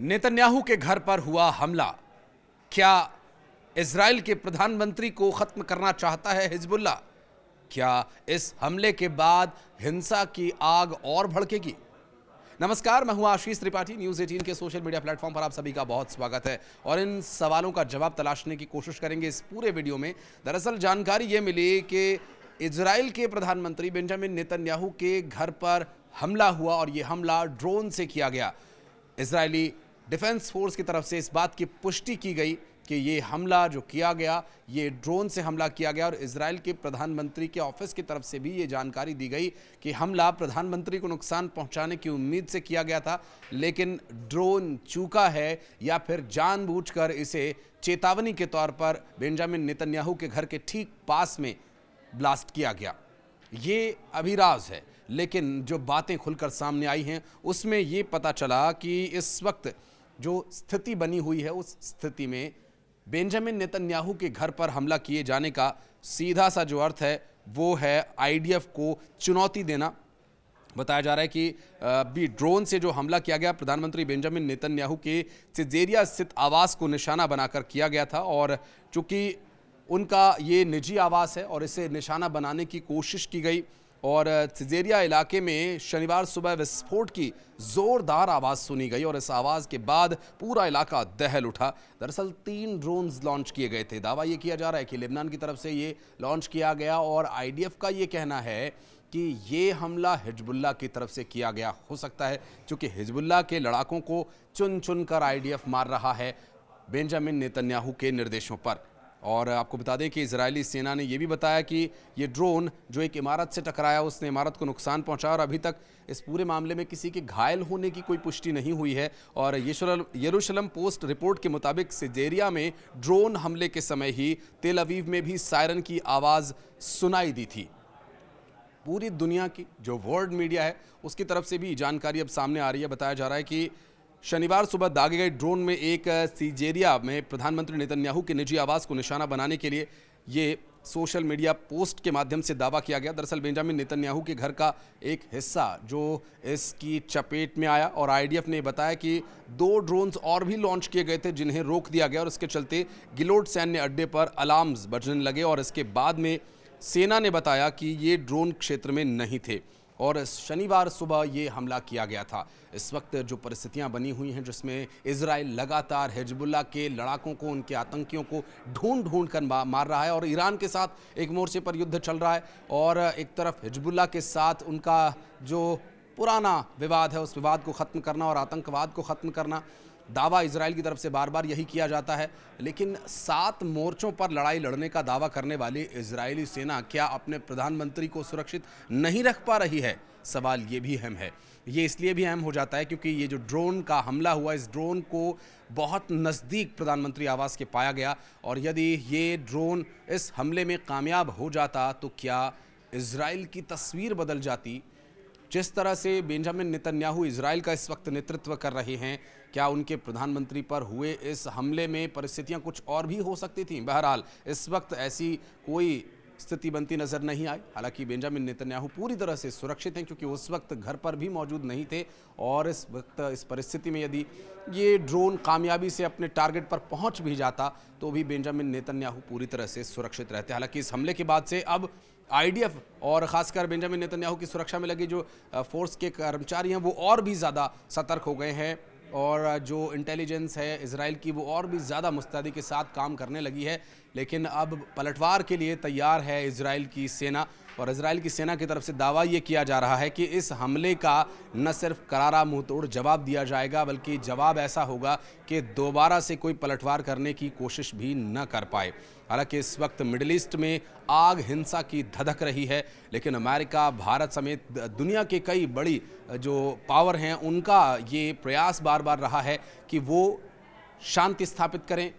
Netanyahu के घर पर हुआ हमला क्या इसराइल के प्रधानमंत्री को ख़त्म करना चाहता है हिजबुल्ला क्या इस हमले के बाद हिंसा की आग और भड़केगी नमस्कार मैं हूं आशीष त्रिपाठी न्यूज़ 18 के सोशल मीडिया प्लेटफॉर्म पर आप सभी का बहुत स्वागत है और इन सवालों का जवाब तलाशने की कोशिश करेंगे इस पूरे वीडियो में दरअसल जानकारी ये मिली कि इसराइल के प्रधानमंत्री बेंजामिन नेतन्याहू के घर पर हमला हुआ और ये हमला ड्रोन से किया गया इसराइली डिफेंस फोर्स की तरफ से इस बात की पुष्टि की गई कि ये हमला जो किया गया ये ड्रोन से हमला किया गया और इसराइल के प्रधानमंत्री के ऑफिस की तरफ से भी ये जानकारी दी गई कि हमला प्रधानमंत्री को नुकसान पहुंचाने की उम्मीद से किया गया था लेकिन ड्रोन चूका है या फिर जानबूझकर इसे चेतावनी के तौर पर बेंजामिन नितन्याहू के घर के ठीक पास में ब्लास्ट किया गया ये अभिराज है लेकिन जो बातें खुलकर सामने आई हैं उसमें ये पता चला कि इस वक्त जो स्थिति बनी हुई है उस स्थिति में बेंजामिन नेतन्याहू के घर पर हमला किए जाने का सीधा सा जो अर्थ है वो है आईडीएफ को चुनौती देना बताया जा रहा है कि भी ड्रोन से जो हमला किया गया प्रधानमंत्री बेंजामिन नेतन्याहू के सिजेरिया स्थित आवास को निशाना बनाकर किया गया था और चूँकि उनका ये निजी आवास है और इसे निशाना बनाने की कोशिश की गई और तिजेरिया इलाके में शनिवार सुबह विस्फोट की ज़ोरदार आवाज़ सुनी गई और इस आवाज़ के बाद पूरा इलाका दहल उठा दरअसल तीन ड्रोन्स लॉन्च किए गए थे दावा ये किया जा रहा है कि लेबनान की तरफ से ये लॉन्च किया गया और आई का ये कहना है कि ये हमला हिजबुल्ला की तरफ से किया गया हो सकता है क्योंकि हिजबुल्ला के लड़ाकों को चुन चुन कर आई मार रहा है बेंजामिन नेतन्याहू के निर्देशों पर और आपको बता दें कि इसराइली सेना ने यह भी बताया कि ये ड्रोन जो एक इमारत से टकराया उसने इमारत को नुकसान पहुंचा और अभी तक इस पूरे मामले में किसी के घायल होने की कोई पुष्टि नहीं हुई है और यरूशलम पोस्ट रिपोर्ट के मुताबिक सिजेरिया में ड्रोन हमले के समय ही तेल अवीव में भी सायरन की आवाज़ सुनाई दी थी पूरी दुनिया की जो वर्ल्ड मीडिया है उसकी तरफ से भी जानकारी अब सामने आ रही है बताया जा रहा है कि शनिवार सुबह दागे गए ड्रोन में एक सीजेरिया में प्रधानमंत्री नेतन्याहू के निजी आवास को निशाना बनाने के लिए ये सोशल मीडिया पोस्ट के माध्यम से दावा किया गया दरअसल बेंजामिन नेतन्याहू के घर का एक हिस्सा जो इसकी चपेट में आया और आईडीएफ ने बताया कि दो ड्रोन्स और भी लॉन्च किए गए थे जिन्हें रोक दिया गया और इसके चलते गिलोट सैन्य अड्डे पर अलार्म्स बजने लगे और इसके बाद में सेना ने बताया कि ये ड्रोन क्षेत्र में नहीं थे और शनिवार सुबह ये हमला किया गया था इस वक्त जो परिस्थितियां बनी हुई हैं जिसमें इसराइल लगातार हिजबुल्ला के लड़ाकों को उनके आतंकियों को ढूंढ ढूंढ कर मार रहा है और ईरान के साथ एक मोर्चे पर युद्ध चल रहा है और एक तरफ हिजबुल्ला के साथ उनका जो पुराना विवाद है उस विवाद को ख़त्म करना और आतंकवाद को ख़त्म करना दावा इसराइल की तरफ से बार बार यही किया जाता है लेकिन सात मोर्चों पर लड़ाई लड़ने का दावा करने वाली इसराइली सेना क्या अपने प्रधानमंत्री को सुरक्षित नहीं रख पा रही है सवाल ये भी अहम है ये इसलिए भी अहम हो जाता है क्योंकि ये जो ड्रोन का हमला हुआ इस ड्रोन को बहुत नज़दीक प्रधानमंत्री आवास के पाया गया और यदि ये ड्रोन इस हमले में कामयाब हो जाता तो क्या इसराइल की तस्वीर बदल जाती जिस तरह से बेंजामिन नेतन्याहू इसराइल का इस वक्त नेतृत्व कर रहे हैं क्या उनके प्रधानमंत्री पर हुए इस हमले में परिस्थितियां कुछ और भी हो सकती थी बहरहाल इस वक्त ऐसी कोई स्थिति बनती नजर नहीं आई हालांकि बेंजामिन नेतन्याहू पूरी तरह से सुरक्षित हैं क्योंकि उस वक्त घर पर भी मौजूद नहीं थे और इस वक्त इस परिस्थिति में यदि ये ड्रोन कामयाबी से अपने टारगेट पर पहुंच भी जाता तो भी बेंजामिन नेतन्याहू पूरी तरह से सुरक्षित रहते हालांकि इस हमले के बाद से अब आई और खासकर बेंजामिन नेतन्याहू की सुरक्षा में लगे जो फोर्स के कर्मचारी हैं वो और भी ज़्यादा सतर्क हो गए हैं और जो इंटेलिजेंस है इसराइल की वो और भी ज़्यादा मुस्तैदी के साथ काम करने लगी है लेकिन अब पलटवार के लिए तैयार है इसराइल की सेना और इसराइल की सेना की तरफ से दावा ये किया जा रहा है कि इस हमले का न सिर्फ करारा तोड़ जवाब दिया जाएगा बल्कि जवाब ऐसा होगा कि दोबारा से कोई पलटवार करने की कोशिश भी न कर पाए हालांकि इस वक्त मिडल ईस्ट में आग हिंसा की धधक रही है लेकिन अमेरिका भारत समेत दुनिया के कई बड़ी जो पावर हैं उनका ये प्रयास बार बार रहा है कि वो शांति स्थापित करें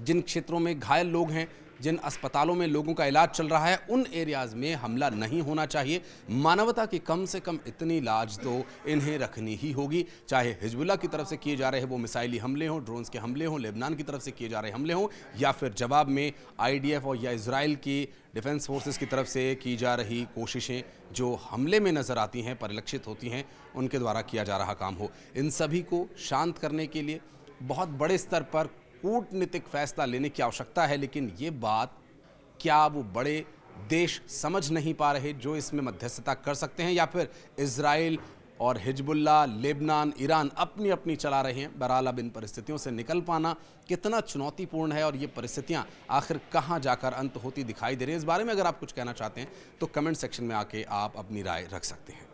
जिन क्षेत्रों में घायल लोग हैं जिन अस्पतालों में लोगों का इलाज चल रहा है उन एरियाज़ में हमला नहीं होना चाहिए मानवता की कम से कम इतनी लाज तो इन्हें रखनी ही होगी चाहे हिजबुल्ला की तरफ से किए जा रहे वो मिसाइली हमले हों ड्रोन्स के हमले हों लेबनान की तरफ से किए जा रहे हमले हों या फिर जवाब में आईडीएफ और या इसराइल की डिफेंस फोर्सेज की तरफ से की जा रही कोशिशें जो हमले में नज़र आती हैं परिलक्षित होती हैं उनके द्वारा किया जा रहा काम हो इन सभी को शांत करने के लिए बहुत बड़े स्तर पर कूटनीतिक फैसला लेने की आवश्यकता है लेकिन ये बात क्या वो बड़े देश समझ नहीं पा रहे जो इसमें मध्यस्थता कर सकते हैं या फिर इसराइल और हिजबुल्ला लेबनान ईरान अपनी अपनी चला रहे हैं बहरहाल अब इन परिस्थितियों से निकल पाना कितना चुनौतीपूर्ण है और ये परिस्थितियाँ आखिर कहाँ जाकर अंत होती दिखाई दे रही है इस बारे में अगर आप कुछ कहना चाहते हैं तो कमेंट सेक्शन में आके आप अपनी राय रख सकते हैं